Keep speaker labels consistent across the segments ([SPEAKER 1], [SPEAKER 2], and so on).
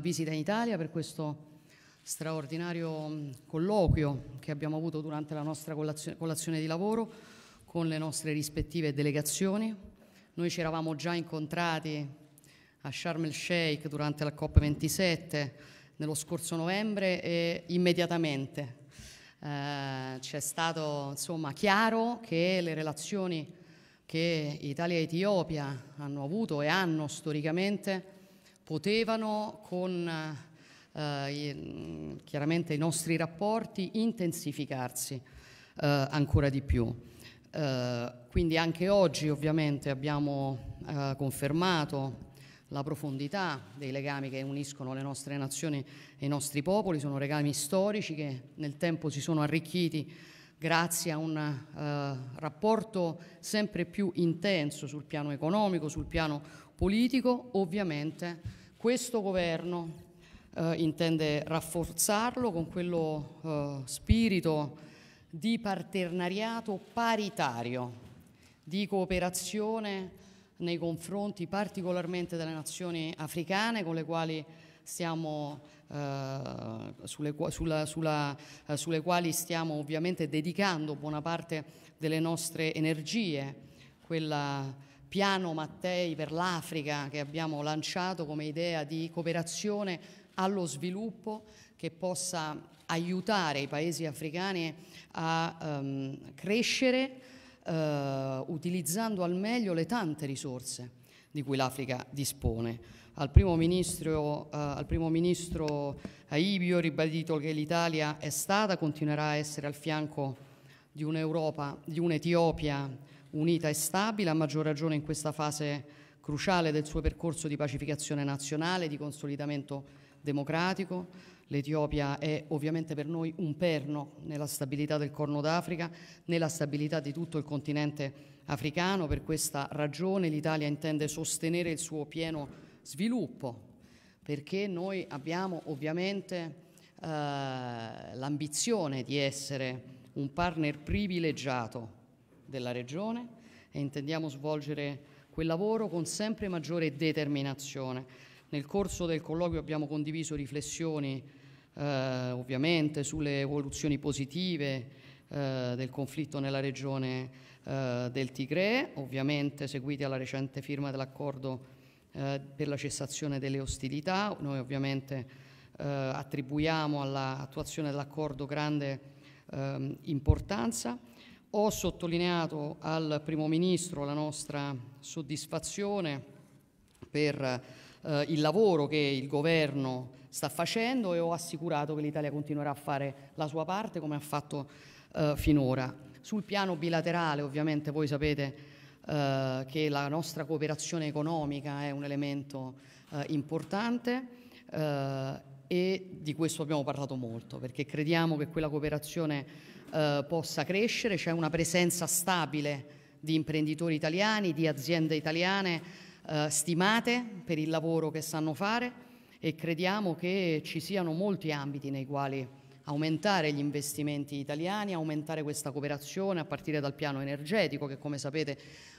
[SPEAKER 1] visita in Italia per questo straordinario mm, colloquio che abbiamo avuto durante la nostra colazione, di lavoro con le nostre rispettive delegazioni. Noi ci eravamo già incontrati a Sharm el Sheikh durante la COP27 nello scorso novembre e immediatamente eh, c'è stato insomma, chiaro che le relazioni che Italia e Etiopia hanno avuto e hanno storicamente potevano con eh, chiaramente i nostri rapporti intensificarsi eh, ancora di più. Eh, quindi anche oggi ovviamente abbiamo eh, confermato la profondità dei legami che uniscono le nostre nazioni e i nostri popoli, sono legami storici che nel tempo si sono arricchiti grazie a un eh, rapporto sempre più intenso sul piano economico, sul piano politico, ovviamente questo governo eh, intende rafforzarlo con quello eh, spirito di partenariato paritario, di cooperazione nei confronti particolarmente delle nazioni africane con le quali stiamo, eh, sulle, sulla, sulla, eh, sulle, quali stiamo ovviamente dedicando buona parte delle nostre energie, quella piano Mattei per l'Africa che abbiamo lanciato come idea di cooperazione allo sviluppo che possa aiutare i paesi africani a ehm, crescere eh, utilizzando al meglio le tante risorse di cui l'Africa dispone. Al primo, ministro, eh, al primo ministro Aibio ho ribadito che l'Italia è stata, continuerà a essere al fianco di un'Europa, di un'Etiopia unita e stabile, a maggior ragione in questa fase cruciale del suo percorso di pacificazione nazionale, di consolidamento democratico. L'Etiopia è ovviamente per noi un perno nella stabilità del Corno d'Africa, nella stabilità di tutto il continente africano. Per questa ragione l'Italia intende sostenere il suo pieno sviluppo, perché noi abbiamo ovviamente eh, l'ambizione di essere un partner privilegiato della regione, e intendiamo svolgere quel lavoro con sempre maggiore determinazione. Nel corso del colloquio abbiamo condiviso riflessioni eh, ovviamente sulle evoluzioni positive eh, del conflitto nella regione eh, del Tigre, ovviamente seguite alla recente firma dell'accordo eh, per la cessazione delle ostilità. Noi ovviamente eh, attribuiamo all'attuazione dell'accordo grande ehm, importanza. Ho sottolineato al Primo Ministro la nostra soddisfazione per eh, il lavoro che il Governo sta facendo e ho assicurato che l'Italia continuerà a fare la sua parte come ha fatto eh, finora. Sul piano bilaterale ovviamente voi sapete eh, che la nostra cooperazione economica è un elemento eh, importante eh, e di questo abbiamo parlato molto perché crediamo che quella cooperazione eh, possa crescere, c'è una presenza stabile di imprenditori italiani, di aziende italiane eh, stimate per il lavoro che sanno fare e crediamo che ci siano molti ambiti nei quali aumentare gli investimenti italiani, aumentare questa cooperazione a partire dal piano energetico che come sapete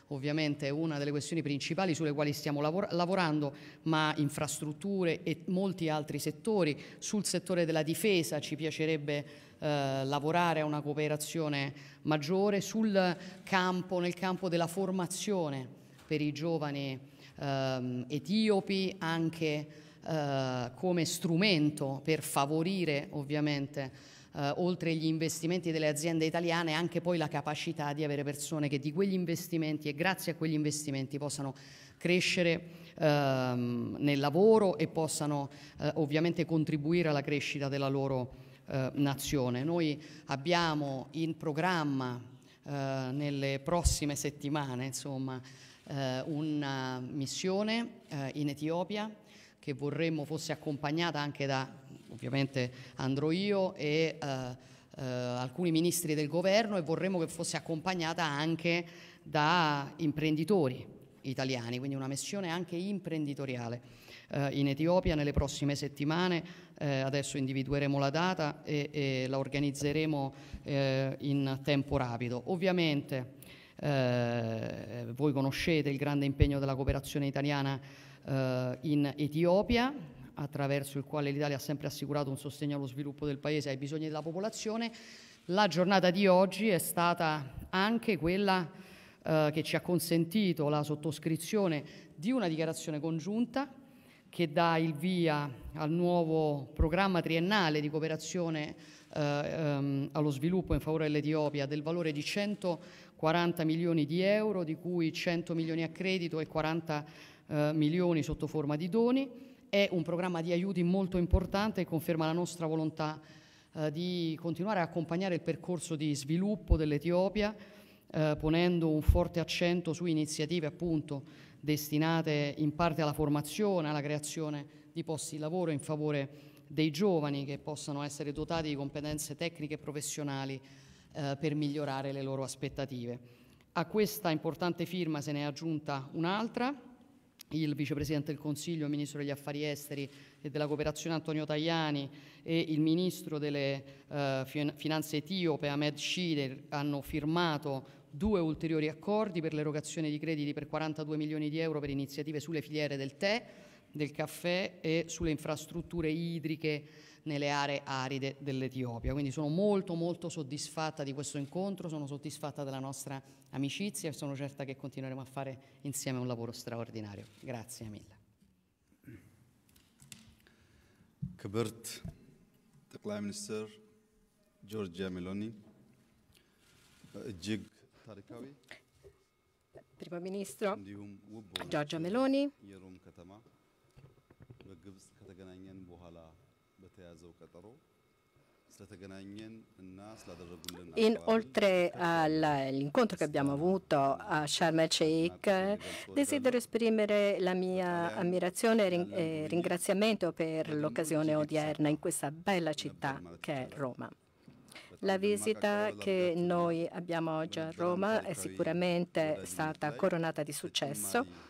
[SPEAKER 1] ovviamente una delle questioni principali sulle quali stiamo lavor lavorando, ma infrastrutture e molti altri settori. Sul settore della difesa ci piacerebbe eh, lavorare a una cooperazione maggiore, sul campo, nel campo della formazione per i giovani ehm, etiopi, anche eh, come strumento per favorire ovviamente eh, oltre agli investimenti delle aziende italiane, anche poi la capacità di avere persone che di quegli investimenti e grazie a quegli investimenti possano crescere ehm, nel lavoro e possano eh, ovviamente contribuire alla crescita della loro eh, nazione. Noi abbiamo in programma eh, nelle prossime settimane insomma, eh, una missione eh, in Etiopia che vorremmo fosse accompagnata anche da ovviamente andrò io e eh, eh, alcuni ministri del governo e vorremmo che fosse accompagnata anche da imprenditori italiani, quindi una missione anche imprenditoriale eh, in Etiopia nelle prossime settimane, eh, adesso individueremo la data e, e la organizzeremo eh, in tempo rapido. Ovviamente eh, voi conoscete il grande impegno della cooperazione italiana eh, in Etiopia, attraverso il quale l'Italia ha sempre assicurato un sostegno allo sviluppo del Paese e ai bisogni della popolazione. La giornata di oggi è stata anche quella eh, che ci ha consentito la sottoscrizione di una dichiarazione congiunta che dà il via al nuovo programma triennale di cooperazione eh, ehm, allo sviluppo in favore dell'Etiopia del valore di 140 milioni di euro, di cui 100 milioni a credito e 40 eh, milioni sotto forma di doni. È un programma di aiuti molto importante e conferma la nostra volontà eh, di continuare a accompagnare il percorso di sviluppo dell'Etiopia, eh, ponendo un forte accento su iniziative appunto destinate in parte alla formazione, alla creazione di posti di lavoro in favore dei giovani che possano essere dotati di competenze tecniche e professionali eh, per migliorare le loro aspettative. A questa importante firma se ne è aggiunta un'altra il vicepresidente del Consiglio, il ministro degli affari esteri e della cooperazione Antonio Tajani e il ministro delle eh, finanze etiope Ahmed Shider hanno firmato due ulteriori accordi per l'erogazione di crediti per 42 milioni di euro per iniziative sulle filiere del tè del caffè e sulle infrastrutture idriche nelle aree aride dell'Etiopia. Quindi sono molto molto soddisfatta di questo incontro, sono soddisfatta della nostra amicizia e sono certa che continueremo a fare insieme un lavoro straordinario. Grazie mille.
[SPEAKER 2] كبرت ጠቅላይ ሚኒስትር ጆርጂያ ሜሎኒ እጅግ ታሪካዊ
[SPEAKER 3] Primo Ministro Giorgia Meloni,
[SPEAKER 2] ግብፅ ከተገናኘን በኋላ በተያዘው ቀጠሮ
[SPEAKER 3] Inoltre all'incontro che abbiamo avuto a Sharm el Sheikh, desidero esprimere la mia ammirazione e ringraziamento per l'occasione odierna in questa bella città che è Roma. La visita che noi abbiamo oggi a Roma è sicuramente stata coronata di successo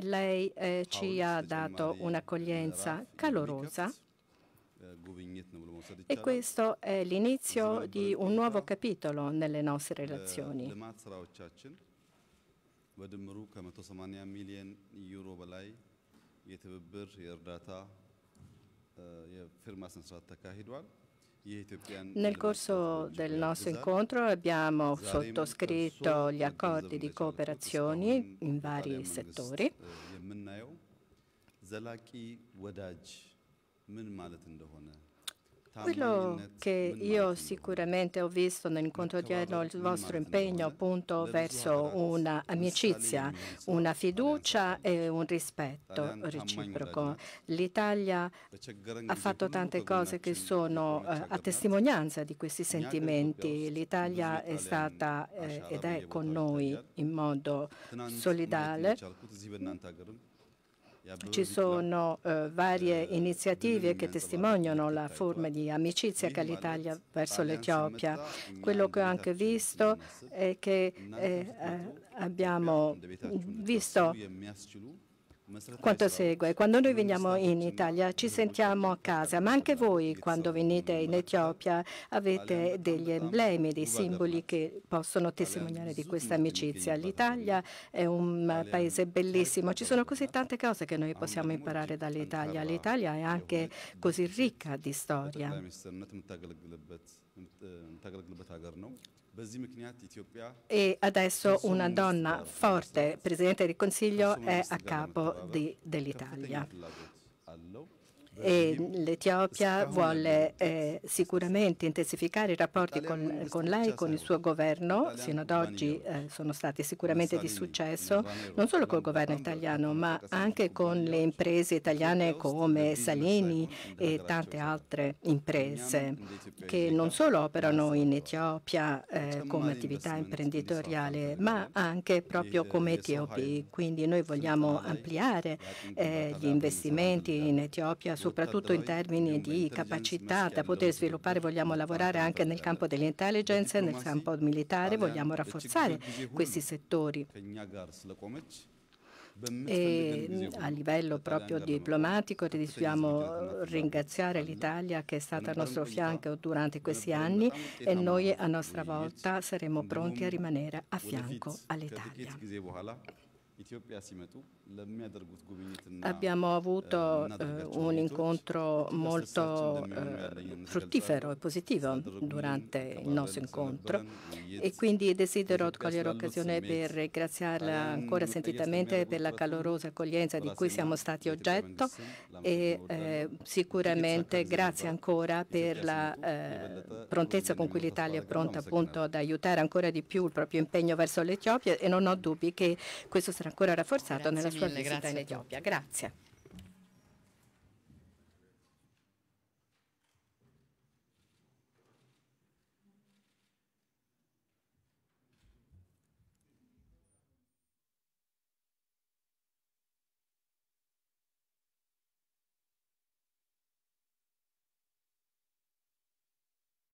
[SPEAKER 3] lei eh, ci ha dato un'accoglienza calorosa
[SPEAKER 2] eh, e diciamo. questo è l'inizio di
[SPEAKER 3] un nuovo capitolo nelle nostre eh, relazioni.
[SPEAKER 2] በድምሩ ከ180 ሚሊዮን ዩሮ በላይ የትብብር የእርዳታ የፊርማ ስነስርዓት ተካሂዷል። nel corso del nostro incontro abbiamo sottoscritto gli accordi
[SPEAKER 3] di cooperazione in vari settori.
[SPEAKER 2] Eh, ዘላቂ ወዳጅ ምን ማለት quello che io
[SPEAKER 3] sicuramente ho visto nell'incontro di odierno è il vostro impegno appunto verso un'amicizia, una fiducia e un rispetto reciproco. L'Italia ha fatto tante cose che sono eh, a testimonianza di questi sentimenti. L'Italia è stata eh, ed è con noi in modo
[SPEAKER 2] solidale ci
[SPEAKER 3] sono eh, varie eh, iniziative che testimoniano la forma di amicizia che ha l'Italia verso l'Etiopia. Quello che ho anche visto è che eh, eh abbiamo
[SPEAKER 2] visto quanto
[SPEAKER 3] segue. Quando noi veniamo in Italia ci sentiamo a casa, ma anche voi quando venite in Etiopia avete degli emblemi, dei simboli che possono testimoniare di questa amicizia. L'Italia è un paese bellissimo, ci sono così tante cose che noi possiamo imparare dall'Italia. L'Italia è anche così ricca di storia.
[SPEAKER 2] E adesso una donna forte, Presidente
[SPEAKER 3] del Consiglio, è a capo dell'Italia. L'Etiopia vuole eh, sicuramente intensificare i rapporti con, con, lei, con il suo governo, sino ad oggi eh, sono stati sicuramente di successo, non solo col governo italiano, ma anche con le imprese italiane come Salini e tante altre imprese che non solo operano in Etiopia eh, come attività imprenditoriale, ma anche proprio come etiopi. Quindi noi vogliamo ampliare eh, gli investimenti in Etiopia su soprattutto in termini di capacità da poter sviluppare, vogliamo lavorare anche nel campo dell'intelligence, nel campo militare, vogliamo rafforzare questi
[SPEAKER 2] settori. E a livello proprio
[SPEAKER 3] diplomatico dobbiamo ringraziare l'Italia che è stata al nostro fianco durante questi anni e noi a nostra volta saremo pronti a rimanere a fianco
[SPEAKER 2] all'Italia. Uh, Abbiamo avuto eh, un incontro molto
[SPEAKER 3] eh, fruttifero e positivo durante il nostro incontro e quindi desidero cogliere l'occasione per ringraziarla ancora sentitamente per la calorosa accoglienza di cui siamo stati oggetto e eh, sicuramente grazie ancora per la eh, prontezza con cui l'Italia è pronta appunto ad aiutare ancora di più il proprio impegno verso l'Etiopia e non ho dubbi che questo sarà ancora rafforzato nella sua sua mille, visita in Etiopia. Grazie.